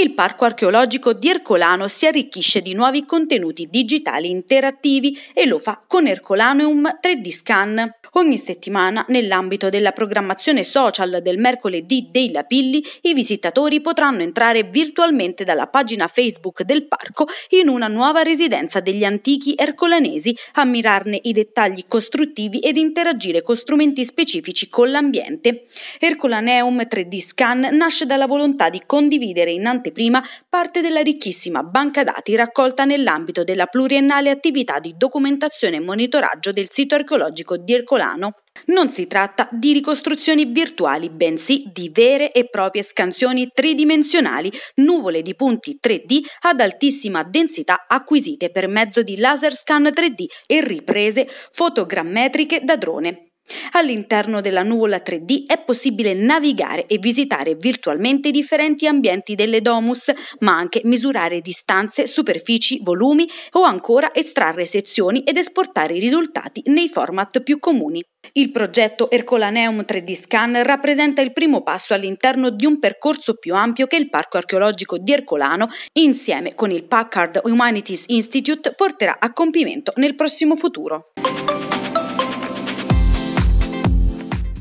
il parco archeologico di Ercolano si arricchisce di nuovi contenuti digitali interattivi e lo fa con Ercolaneum 3D Scan. Ogni settimana, nell'ambito della programmazione social del mercoledì dei Lapilli, i visitatori potranno entrare virtualmente dalla pagina Facebook del parco in una nuova residenza degli antichi ercolanesi, ammirarne i dettagli costruttivi ed interagire con strumenti specifici con l'ambiente. Ercolaneum 3D Scan nasce dalla volontà di condividere in anteprima anteprima parte della ricchissima banca dati raccolta nell'ambito della pluriennale attività di documentazione e monitoraggio del sito archeologico di Ercolano. Non si tratta di ricostruzioni virtuali, bensì di vere e proprie scansioni tridimensionali, nuvole di punti 3D ad altissima densità acquisite per mezzo di laser scan 3D e riprese fotogrammetriche da drone. All'interno della nuvola 3D è possibile navigare e visitare virtualmente i differenti ambienti delle domus, ma anche misurare distanze, superfici, volumi o ancora estrarre sezioni ed esportare i risultati nei format più comuni. Il progetto Ercolaneum 3D Scan rappresenta il primo passo all'interno di un percorso più ampio che il Parco archeologico di Ercolano, insieme con il Packard Humanities Institute, porterà a compimento nel prossimo futuro.